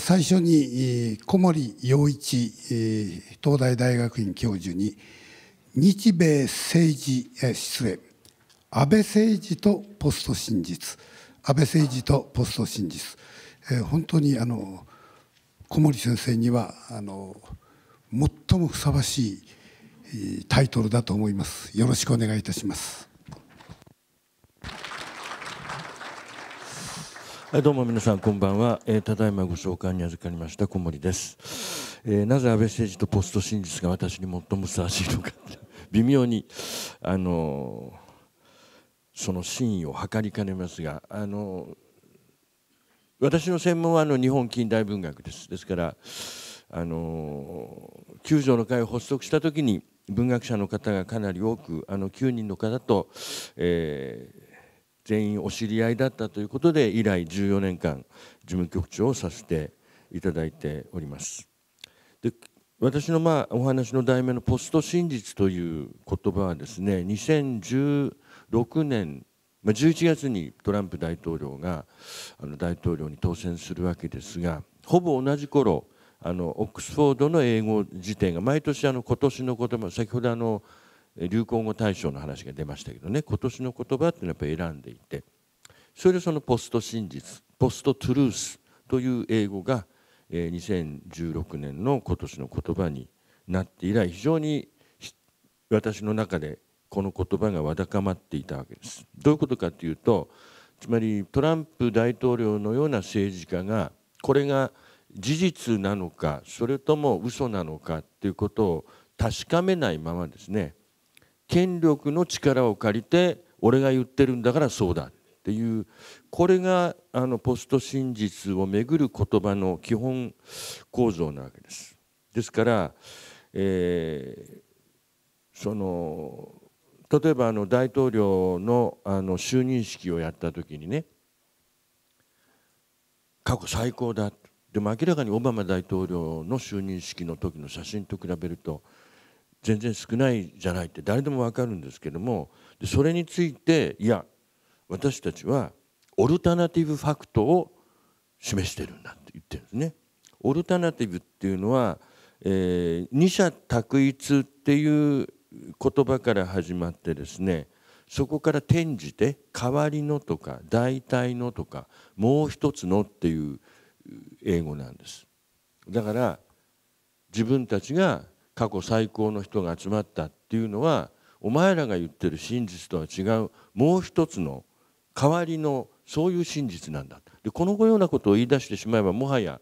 最初に小森洋一東大大学院教授に日米政治失礼安倍政治とポスト真実安倍政治とポスト真実本当にあの小森先生にはあの最もふさわしいタイトルだと思いますよろしくお願いいたしますはい、どうも皆さんこんばんは、えー、ただいまご紹介に預かりました小森です、えー、なぜ安倍政治とポスト真実が私に最もふさわしいのか微妙にあのー、その真意を図りかねますがあのー、私の専門はあの日本近代文学ですですからあの九条の会を発足した時に文学者の方がかなり多くあの9人の方と、えー、全員お知り合いだったということで以来14年間事務局長をさせていただいております。で私のまあお話の題名の「ポスト真実」という言葉はですね2016年11月にトランプ大統領があの大統領に当選するわけですがほぼ同じ頃あのオックスフォードの英語辞典が毎年あの今年の言葉先ほどあの「流行語大賞の話が出ましたけどね今年の言葉っていうのはやっぱり選んでいてそれでそのポスト真実ポストトゥルースという英語が2016年の今年の言葉になって以来非常に私の中でこの言葉がわだかまっていたわけです。どういうことかというとつまりトランプ大統領のような政治家がこれが事実なのかそれとも嘘なのかということを確かめないままですね権力の力を借りて俺が言ってるんだからそうだっていうこれがあのポスト真実をめぐる言葉の基本構造なわけです。ですから、えー、その例えばあの大統領のあの就任式をやった時にね過去最高だでも明らかにオバマ大統領の就任式の時の写真と比べると全然少ないじゃないって誰でも分かるんですけどもでそれについていや私たちはオルタナティブファクトを示してるんだって言ってるんですね。オルタナティブっていうのは、えー、二者択一っていう言葉から始まってですねそこから転じて代わりのとか代替のとかもう一つのっていう英語なんですだから自分たちが過去最高の人が集まったっていうのはお前らが言ってる真実とは違うもう一つの代わりのそういう真実なんだでこのようなことを言い出してしまえばもはや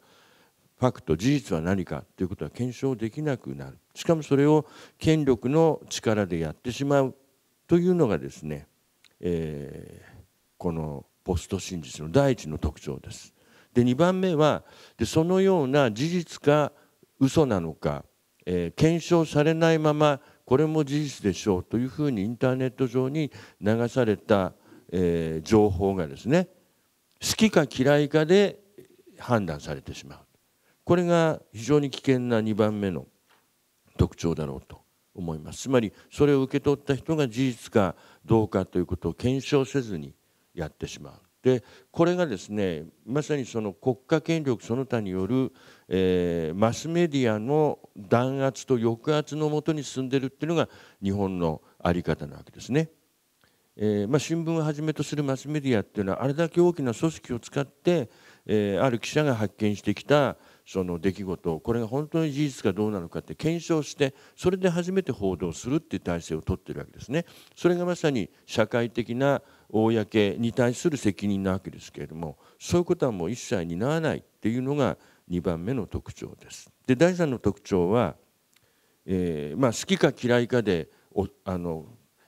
ファクト事実は何かということは検証できなくなるしかもそれを権力の力でやってしまうというのがですね、えー、このポスト真実の第一の特徴です。で2番目はでそのような事実か嘘なのかえー、検証されないままこれも事実でしょうというふうにインターネット上に流された、えー、情報がですね好きか嫌いかで判断されてしまうこれが非常に危険な2番目の特徴だろうと思いますつまりそれを受け取った人が事実かどうかということを検証せずにやってしまうでこれがですねまさにその国家権力その他による、えー、マスメディアの弾圧と抑圧のもとに進んでるっていうのが日本の在り方なわけですね。えー、まあ、新聞をはじめとするマスメディアっていうのはあれだけ大きな組織を使って、えー、ある記者が発見してきたその出来事これが本当に事実かどうなのかって検証してそれで初めて報道するっていう体制をとってるわけですね。それがまさに社会的な公に対する責任なわけですけれどもそういうことはもう一切担わないっていうのが2番目の特徴です。で第3の特徴は、えー、まあ、好きか嫌いかでおあの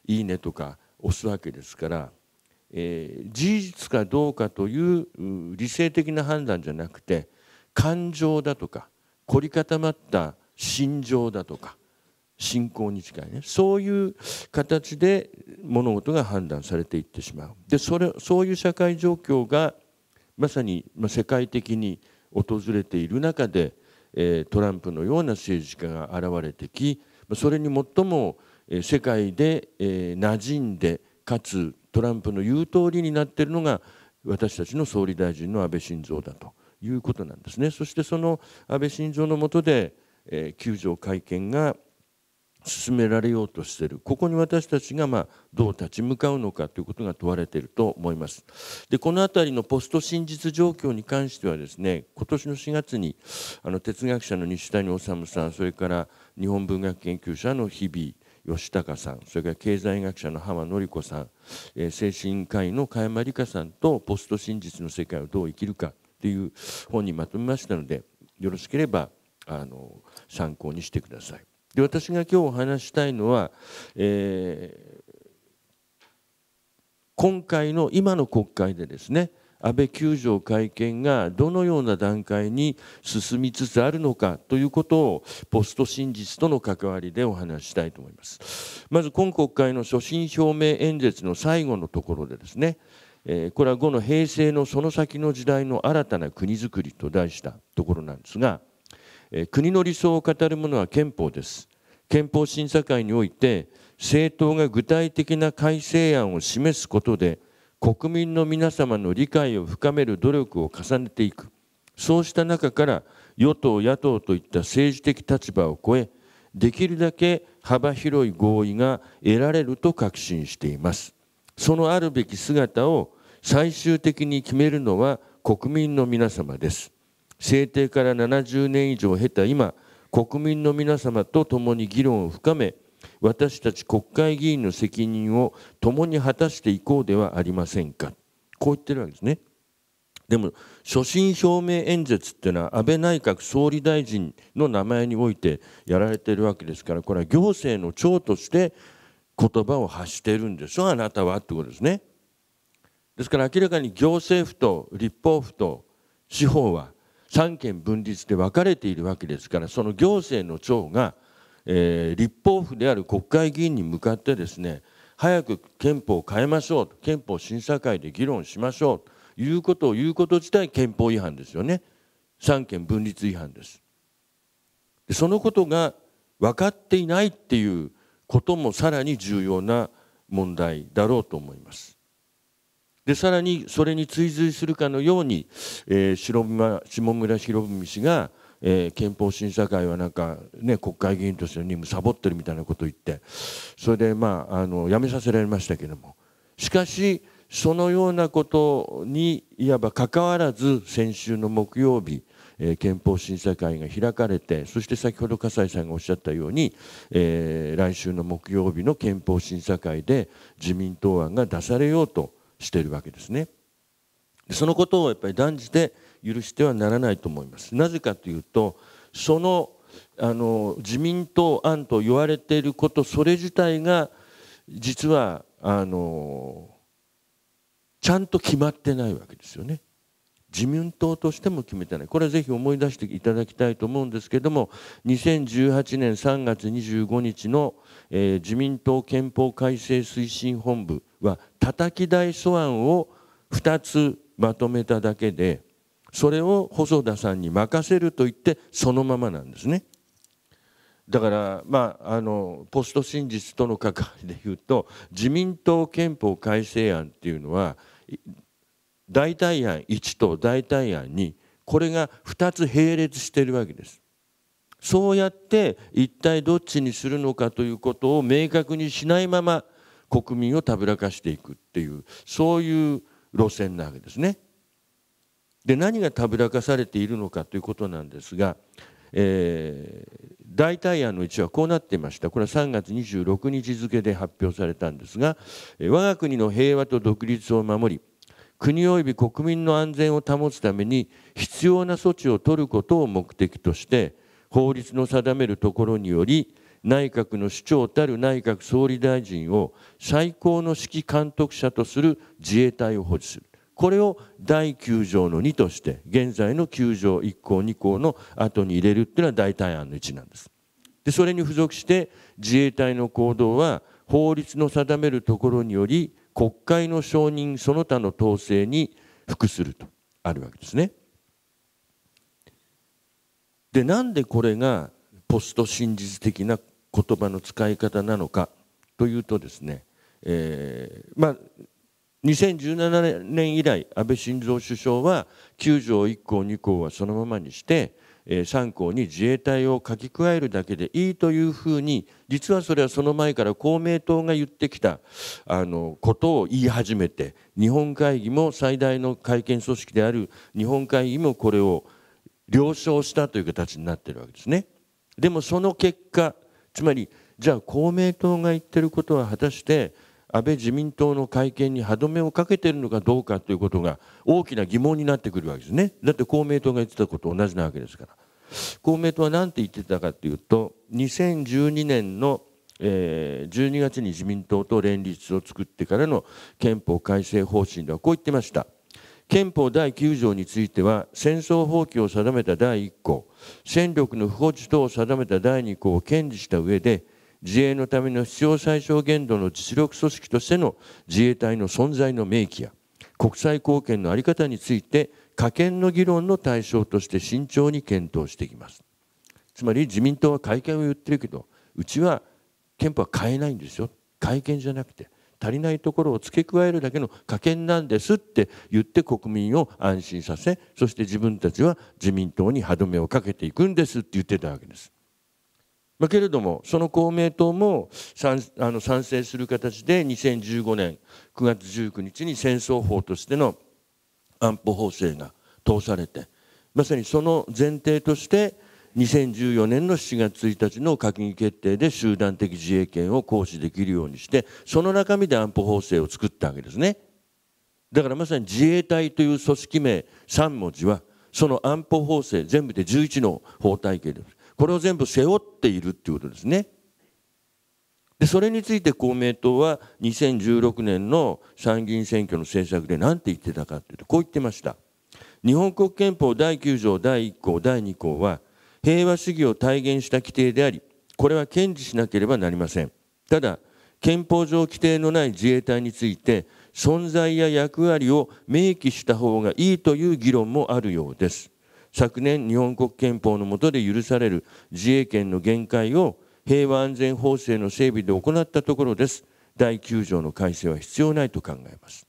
いいねとか押すわけですから、えー、事実かどうかという理性的な判断じゃなくて感情だとか凝り固まった心情だとか信仰に近いねそういう形で物事が判断されていってしまうでそれそういう社会状況がまさに世界的に訪れている中でトランプのような政治家が現れてきそれに最も世界で馴染んでかつトランプの言う通りになっているのが私たちの総理大臣の安倍晋三だということなんですね。そしてその安倍晋三の下で、え救助会見が進められようとしているここに私たちがまあどう立ち向かうのかということが問われていると思いますでこの辺りのポスト真実状況に関してはですね今年の4月にあの哲学者の西谷治さんそれから日本文学研究者の日々吉高さんそれから経済学者の浜典子さん、えー、精神科医の加山里香さんとポスト真実の世界をどう生きるかという本にまとめましたのでよろしければあの参考にしてください。で私が今日お話したいのは、えー、今回の今の国会でですね安倍9条会見がどのような段階に進みつつあるのかということをポスト真実との関わりでお話したいと思いますまず今国会の所信表明演説の最後のところでですねこれは後の平成のその先の時代の新たな国づくりと題したところなんですが国の理想を語るものは憲法です憲法審査会において政党が具体的な改正案を示すことで国民の皆様の理解を深める努力を重ねていくそうした中から与党野党といった政治的立場を超えできるだけ幅広い合意が得られると確信していますそのあるべき姿を最終的に決めるのは国民の皆様です制定から70年以上を経た今国民の皆様と共に議論を深め私たち国会議員の責任を共に果たしていこうではありませんかこう言ってるわけですね。でも所信表明演説っていうのは安倍内閣総理大臣の名前においてやられてるわけですからこれは行政の長として言葉を発してるんでしょあなたはってことですね。ですから明らかに行政府と立法府と司法は三権分立で分かれているわけですからその行政の長が、えー、立法府である国会議員に向かってですね早く憲法を変えましょう憲法審査会で議論しましょうということを言うこと自体憲法違反ですよね三権分立違反ですでそのことが分かっていないっていうこともさらに重要な問題だろうと思いますでさらにそれに追随するかのように、えー、下村博文氏が、えー、憲法審査会はなんか、ね、国会議員としての任務サボってるみたいなことを言ってそれで、まあ、あの辞めさせられましたけどもしかしそのようなことにいわばかかわらず先週の木曜日、えー、憲法審査会が開かれてそして先ほど笠井さんがおっしゃったように、えー、来週の木曜日の憲法審査会で自民党案が出されようと。しているわけですねそのことをやっぱり断じて許してはならないと思いますなぜかというとそのあの自民党案と言われていることそれ自体が実はあのちゃんと決まってないわけですよね。自民党としても決めてないこれはぜひ思い出していただきたいと思うんですけども2018年3月25日の、えー、自民党憲法改正推進本部はたき台素案を2つまとめただけでそれを細田さんに任せると言ってそのままなんですね。だからまああのポスト真実との関わりでいうと自民党憲法改正案っていうのは代替案1と代替案2これが2つ並列してるわけです。そうやって一体どっちにするのかということを明確にしないまま国民をたぶらかしていくっていうそういう路線なわけですね。で何がたぶらかされているのかということなんですが、えー、代替案の1はこうなっていましたこれは3月26日付で発表されたんですが我が国の平和と独立を守り国及び国民の安全を保つために必要な措置を取ることを目的として法律の定めるところにより内閣の首長たる内閣総理大臣を最高の指揮監督者とする自衛隊を保持する。これを第9条の2として、現在の9条1項2項の後に入れるっていうのは代替案の1なんです。で、それに付属して自衛隊の行動は法律の定めるところにより国会の承認その他の統制に服するとあるわけですね。で、なんでこれがポスト真実的な言葉の使い方なのかというとですね、えー、まあ2017年以来安倍晋三首相は9条1項2項はそのままにして3項に自衛隊を書き加えるだけでいいというふうに実はそれはその前から公明党が言ってきたあのことを言い始めて日本会議も最大の会見組織である日本会議もこれを了承したという形になっているわけですね。でもその結果つまりじゃあ公明党が言ってることは果たして安倍自民党の会見に歯止めをかけているのかどうかということが大きな疑問になってくるわけですねだって公明党が言ってたこと同じなわけですから公明党は何て言ってたかというと2012年のえ12月に自民党と連立を作ってからの憲法改正方針ではこう言ってました憲法第9条については戦争放棄を定めた第1項戦力の不保持等を定めた第2項を堅持した上で自衛のための必要最小限度の実力組織としての自衛隊の存在の明記や国際貢献の在り方について可見の議論の対象として慎重に検討していきますつまり自民党は改憲を言ってるけどうちは憲法は変えないんですよ改憲じゃなくて足りないところを付け加えるだけの加減なんですって言って国民を安心させそして自分たちは自民党に歯止めをかけていくんですって言ってたわけです。まあ、けれどもその公明党も賛あの賛成する形で2015年9月19日に戦争法としての安保法制が通されてまさにその前提として2014年の7月1日の閣議決定で集団的自衛権を行使できるようにしてその中身で安保法制を作ったわけですねだからまさに自衛隊という組織名3文字はその安保法制全部で11の法体系ですこれを全部背負っているということですねでそれについて公明党は2016年の参議院選挙の政策で何て言ってたかというとこう言ってました日本国憲法第9条第1項第2項は平和主義を体現した規定でありこれは堅持しなければなりませんただ憲法上規定のない自衛隊について存在や役割を明記した方がいいという議論もあるようです昨年日本国憲法の下で許される自衛権の限界を平和安全法制の整備で行ったところです第9条の改正は必要ないと考えます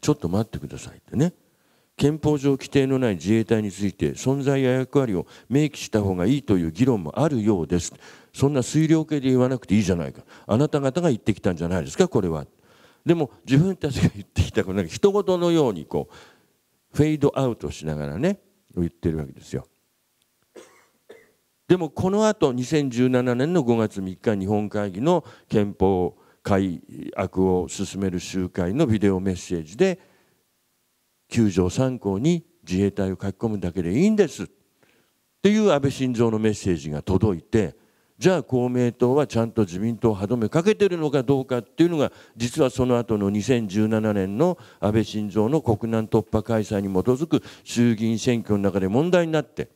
ちょっと待ってくださいってね憲法上規定のない自衛隊について存在や役割を明記した方がいいという議論もあるようですそんな推量系で言わなくていいじゃないかあなた方が言ってきたんじゃないですかこれはでも自分たちが言ってきたことなん事のようにこうフェードアウトしながらね言ってるわけですよでもこのあと2017年の5月3日日本会議の憲法改悪を進める集会のビデオメッセージで9条3項に自衛隊を書き込むだけでいいんですっていう安倍晋三のメッセージが届いてじゃあ公明党はちゃんと自民党歯止めかけてるのかどうかっていうのが実はその後の2017年の安倍晋三の国難突破開催に基づく衆議院選挙の中で問題になって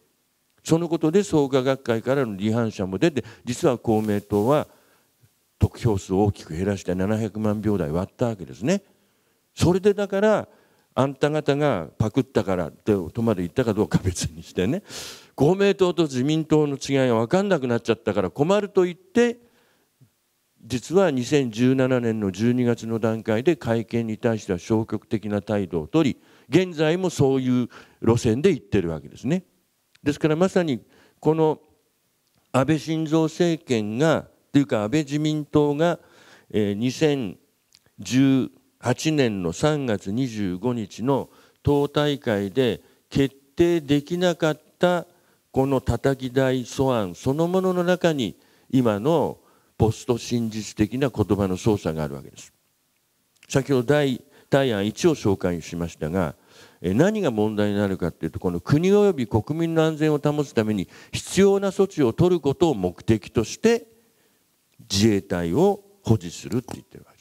そのことで創価学会からの離反者も出て実は公明党は得票数を大きく減らして700万票台割ったわけですね。それでだからあんた方がパクったからってとまで言ったかどうか別にしてね公明党と自民党の違いが分かんなくなっちゃったから困ると言って実は2017年の12月の段階で会見に対しては消極的な態度をとり現在もそういう路線で行ってるわけですね。ですからまさにこの安倍晋三政権がというか安倍自民党が2017年の3月25日の党大会で決定できなかったこのたたき台素案そのものの中に今のポスト真実的な言葉の操作があるわけです。先ほど第対案1を紹介しましたが何が問題になるかというとこの国及び国民の安全を保つために必要な措置を取ることを目的として自衛隊を保持するって言ってるわけです。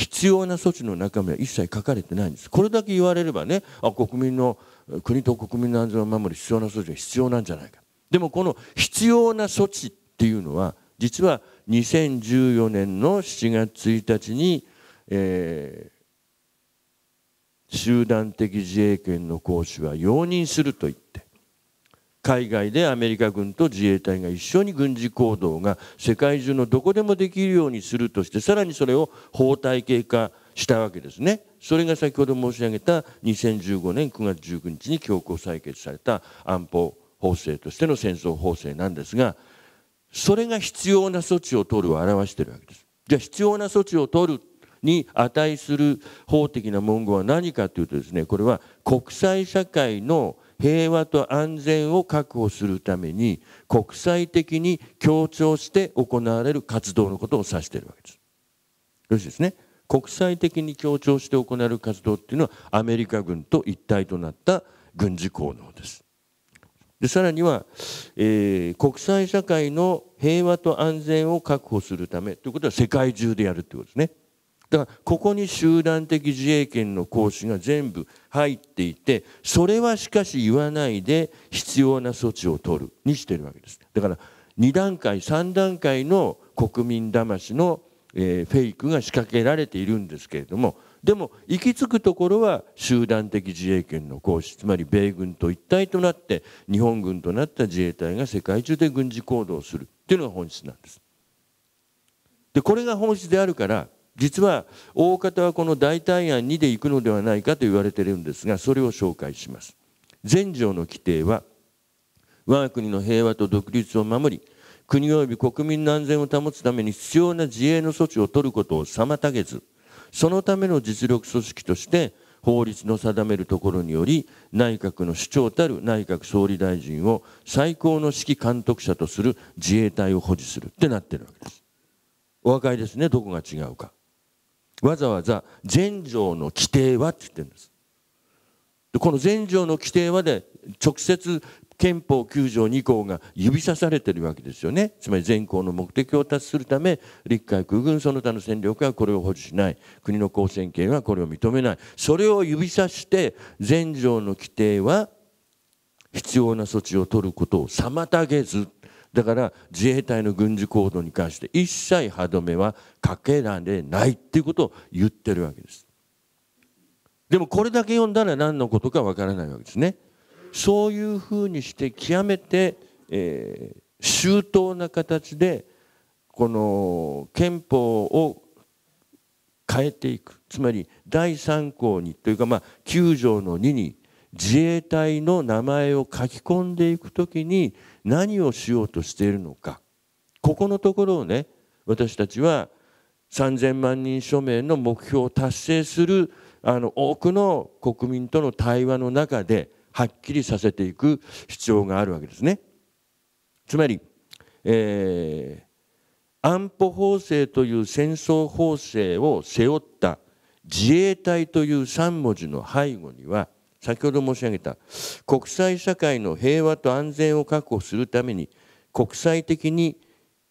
必要な措置の中身は一切書かれてないんですこれだけ言われればねあ国民の国と国民の安全を守る必要な措置が必要なんじゃないかでもこの必要な措置っていうのは実は2014年の7月1日に、えー、集団的自衛権の行使は容認すると言って海外でアメリカ軍と自衛隊が一緒に軍事行動が世界中のどこでもできるようにするとしてさらにそれを法体系化したわけですねそれが先ほど申し上げた2015年9月19日に強行採決された安保法制としての戦争法制なんですがそれが必要な措置を取るを表しているわけです。じゃあ必要な措置を取るに値する法的な文言は何かというとですねこれは国際社会の平和と安全を確保するために国際的に協調して行われる活動のことを指しているわけです。よろしいですね。国際的に協調して行われる活動っていうのはアメリカ軍と一体となった軍事行動です。でさらには、えー、国際社会の平和と安全を確保するためということは世界中でやるということですね。だからここに集団的自衛権の行使が全部入っていてそれはしかし言わないで必要な措置を取るにしているわけですだから2段階3段階の国民だましの、えフェイクが仕掛けられているんですけれどもでも行き着くところは集団的自衛権の行使つまり米軍と一体となって日本軍となった自衛隊が世界中で軍事行動をするというのが本質なんです。でこれが本質であるから実は大方はこの代替案2で行くのではないかと言われているんですがそれを紹介します全条の規定は我が国の平和と独立を守り国及び国民の安全を保つために必要な自衛の措置を取ることを妨げずそのための実力組織として法律の定めるところにより内閣の首長たる内閣総理大臣を最高の指揮監督者とする自衛隊を保持するってなってるわけですお分かりですねどこが違うかわざわざ全条の規定はって言ってるんです。でこの全条の規定はで直接憲法9条2項が指さされてるわけですよね。つまり全項の目的を達するため、陸海空軍その他の戦力はこれを保持しない。国の公選権はこれを認めない。それを指さして、全条の規定は必要な措置を取ることを妨げず。だから自衛隊の軍事行動に関して一切歯止めはかけられないっていうことを言ってるわけですでもこれだけ読んだら何のことかわからないわけですねそういうふうにして極めて、えー、周到な形でこの憲法を変えていくつまり第3項にというかまあ9条の2に自衛隊の名前を書き込んでいく時に何をしようとしているのかここのところをね私たちは3,000万人署名の目標を達成するあの多くの国民との対話の中ではっきりさせていく必要があるわけですね。つまり、えー、安保法制という戦争法制を背負った自衛隊という3文字の背後には先ほど申し上げた国際社会の平和と安全を確保するために国際的に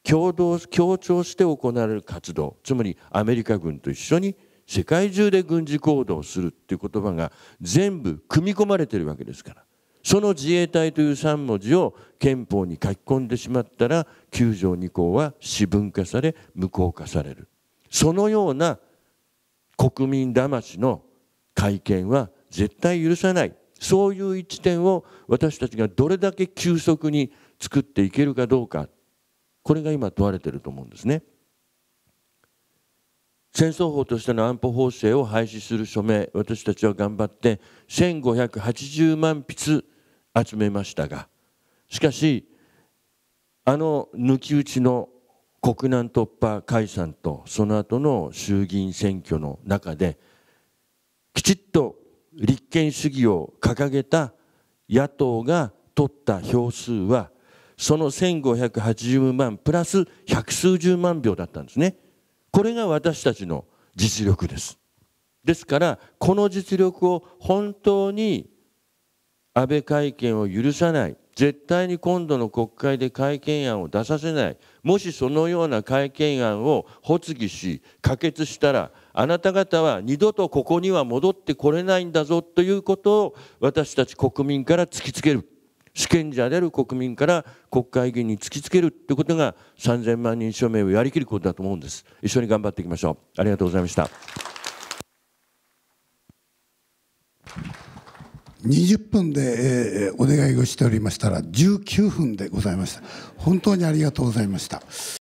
共同協調して行われる活動つまりアメリカ軍と一緒に世界中で軍事行動をするっていう言葉が全部組み込まれてるわけですからその自衛隊という3文字を憲法に書き込んでしまったら9条2項は私文化され無効化されるそのような国民魂の会見は絶対許さないそういう一点を私たちがどれだけ急速に作っていけるかどうかこれが今問われてると思うんですね。戦争法としての安保法制を廃止する署名私たちは頑張って1580万筆集めましたがしかしあの抜き打ちの国難突破解散とその後の衆議院選挙の中できちっと立憲主義を掲げた野党が取った票数はその1580万プラス百数十万票だったんですねこれが私たちの実力ですですからこの実力を本当に安倍会見を許さない絶対に今度の国会で改憲案を出させないもしそのような改憲案を発議し可決したらあなた方は二度とここには戻ってこれないんだぞということを私たち国民から突きつける主権者である国民から国会議員に突きつけるということが3000万人署名をやりきることだと思うんです一緒に頑張っていきましょうありがとうございました20分で、えー、お願いをしておりましたら19分でございました本当にありがとうございました